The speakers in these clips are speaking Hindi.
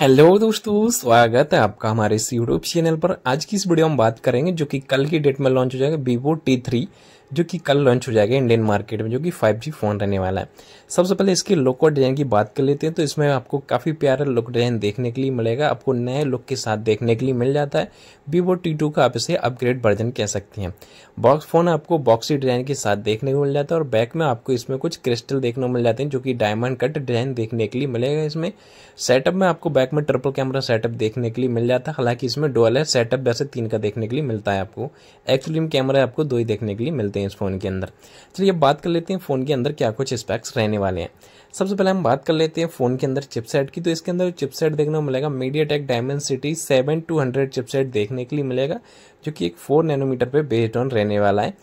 हेलो दोस्तों स्वागत है आपका हमारे इस यूट्यूब चैनल पर आज की इस वीडियो हम बात करेंगे जो कि कल की डेट में लॉन्च हो जाएगा वीवो टी थ्री जो कि कल लॉन्च हो जाएगा इंडियन मार्केट में जो कि 5G फ़ोन रहने वाला है सबसे पहले इसके लुक और डिज़ाइन की बात कर लेते हैं तो इसमें आपको काफ़ी प्यारा लुक डिज़ाइन देखने के लिए मिलेगा आपको नए लुक के साथ देखने के लिए मिल जाता है वीवो टी का आप इसे अपग्रेड वर्जन कह सकते हैं बॉक्स फ़ोन आपको बॉक्सी डिज़ाइन के साथ देखने को मिल जाता है और बैक में आपको इसमें कुछ क्रिस्टल देखने को मिल जाते हैं जो कि डायमंड कट डिज़ाइन देखने के लिए मिलेगा इसमें सेटअप में आपको बैक में ट्रिपल कैमरा सेटअप देखने के लिए मिल जाता है हालांकि इसमें डोअल है सेटअप वैसे तीन का देखने के लिए मिलता है आपको एक्सलिम कैमरा आपको दो ही देखने के लिए मिलते हैं हैं इस फ़ोन के अंदर चलिए बात कर लेते हैं फ़ोन के अंदर क्या कुछ स्पेक्स रहने वाले हैं सबसे पहले हम बात कर लेते हैं फ़ोन के अंदर चिपसेट की तो इसके अंदर चिपसेट देखने को मिलेगा MediaTek Dimensity seven two hundred chipset देखने के लिए मिलेगा जो कि एक फोर नैनोमीटर पर बेस्ड ऑन रहने वाला है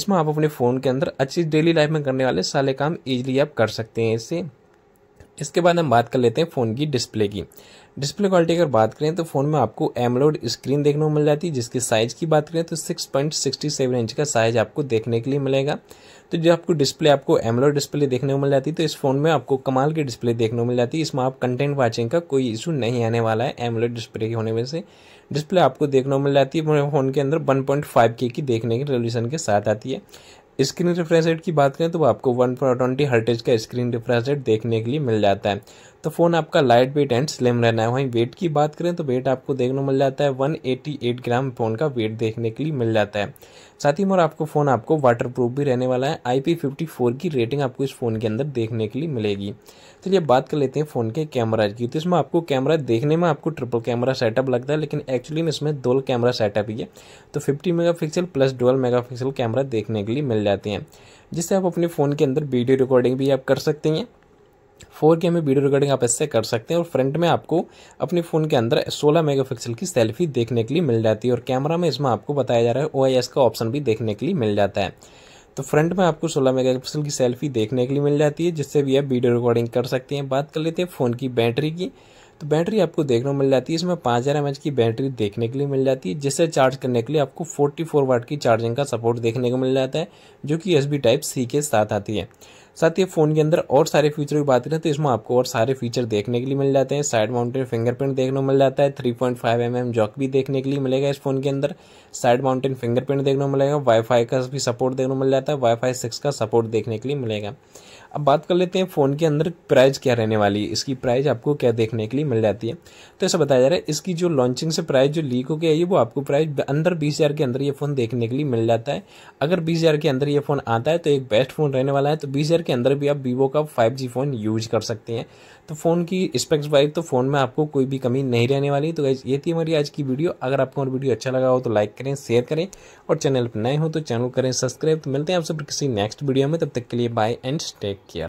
इसमें आप अपने फ़ोन के अंदर अच्छी डेली लाइफ में करने वाले सारे काम ईजिली आप कर सकते हैं इससे इसके बाद हम बात कर लेते हैं फ़ोन की डिस्प्ले की डिस्प्ले क्वालिटी अगर बात करें तो फ़ोन में आपको एमलोड स्क्रीन देखने को मिल जाती है जिसके साइज़ की बात करें तो 6.67 इंच का साइज़ आपको देखने के लिए मिलेगा तो जो आपको डिस्प्ले आपको एमलोड डिस्प्ले देखने को मिल जाती है तो इस फ़ोन में आपको कमाल की डिस्प्ले देखने को मिल जाती है इसमें आप कंटेंट वाचिंग का कोई इशू नहीं आने वाला है एमलोड डिस्प्ले के होने में से डिस्प्ले आपको देखने को मिल जाती है फ़ोन के अंदर फाइव के की देखने की रेजोल्यूशन के साथ आती है स्क्रीन रिफ्रेश रेट की बात करें तो आपको वन ट्वेंटी हर्टेज का स्क्रीन रिफ्रेश रेट देखने के लिए मिल जाता है तो फ़ोन आपका लाइट वेट एंड स्लिम रहना है वहीं वेट की बात करें तो वेट आपको देखने मिल जाता है 188 ग्राम फ़ोन का वेट देखने के लिए मिल जाता है साथ ही मोर आपको फ़ोन आपको वाटर प्रूफ भी रहने वाला है आई की रेटिंग आपको इस फ़ोन के अंदर देखने के लिए मिलेगी तो ये बात कर लेते हैं फ़ोन के कैमराज की तो इसमें आपको कैमरा देखने में आपको ट्रिपल कैमरा सेटअप लगता है लेकिन एक्चुअली में इसमें दो कैमरा सेटअप ही है तो fifty mega plus dual mega camera देखने के लिए मिल जाते हैं जिससे आप अपने फ़ोन के अंदर वीडियो रिकॉर्डिंग भी आप कर सकते हैं फोर के में वीडियो रिकॉर्डिंग आप इससे कर सकते हैं और फ्रंट में आपको अपने फ़ोन के अंदर 16 मेगापिक्सल की सेल्फी देखने के लिए मिल जाती है और कैमरा में इसमें आपको बताया जा रहा है ओ का ऑप्शन भी देखने के लिए मिल जाता है तो फ्रंट में आपको 16 मेगापिक्सल की सेल्फी देखने के लिए मिल जाती है जिससे भी आप वीडियो रिकॉर्डिंग कर सकते हैं बात कर लेते हैं फ़ोन की बैटरी की तो बैटरी आपको देखने को मिल जाती है इसमें पाँच हज़ार एमएच की बैटरी देखने के लिए मिल जाती है जिससे चार्ज करने के लिए आपको 44 वाट की चार्जिंग का सपोर्ट देखने को मिल जाता है जो कि एस टाइप सी के साथ आती है साथ ही फ़ोन के अंदर और सारे फीचर की बात करें तो इसमें आपको और सारे फीचर देखने के लिए मिल जाते हैं साइड माउंटेड फिंगरप्रिंट देखने को मिल जाता है three point five M M jack भी देखने के लिए मिलेगा इस फोन के अंदर साइड माउंटेड फिंगरप्रिंट देखने को मिलेगा वाईफाई का भी सपोर्ट देखने को मिल जाता है वाईफाई सिक्स का सपोर्ट देखने के लिए मिलेगा अब बात कर लेते हैं फ़ोन के अंदर प्राइस क्या रहने वाली है इसकी प्राइस आपको क्या देखने के लिए मिल जाती है तो ऐसा बताया जा रहा है इसकी जो लॉन्चिंग से प्राइस जो लीक हो गया है वो आपको प्राइस अंदर बीस हज़ार के अंदर ये फ़ोन देखने के लिए मिल जाता है अगर बीस हज़ार के अंदर ये फ़ोन आता है तो एक बेस्ट फ़ोन रहने वाला है तो बीस हज़ार के अंदर भी आप वीवो का फाइव जी फ़ोन यूज कर सकते हैं तो फ़ोन की स्पेक्स वाइज तो फ़ोन में आपको कोई भी कमी नहीं रहने वाली तो ये थी हमारी आज की वीडियो अगर आपको हमारी वीडियो अच्छा लगा हो तो लाइक करें शेयर करें और चैनल पर नए हो तो चैनल करें सब्सक्राइब तो मिलते हैं आप सब किसी नेक्स्ट वीडियो में तब तक के लिए bye and take take care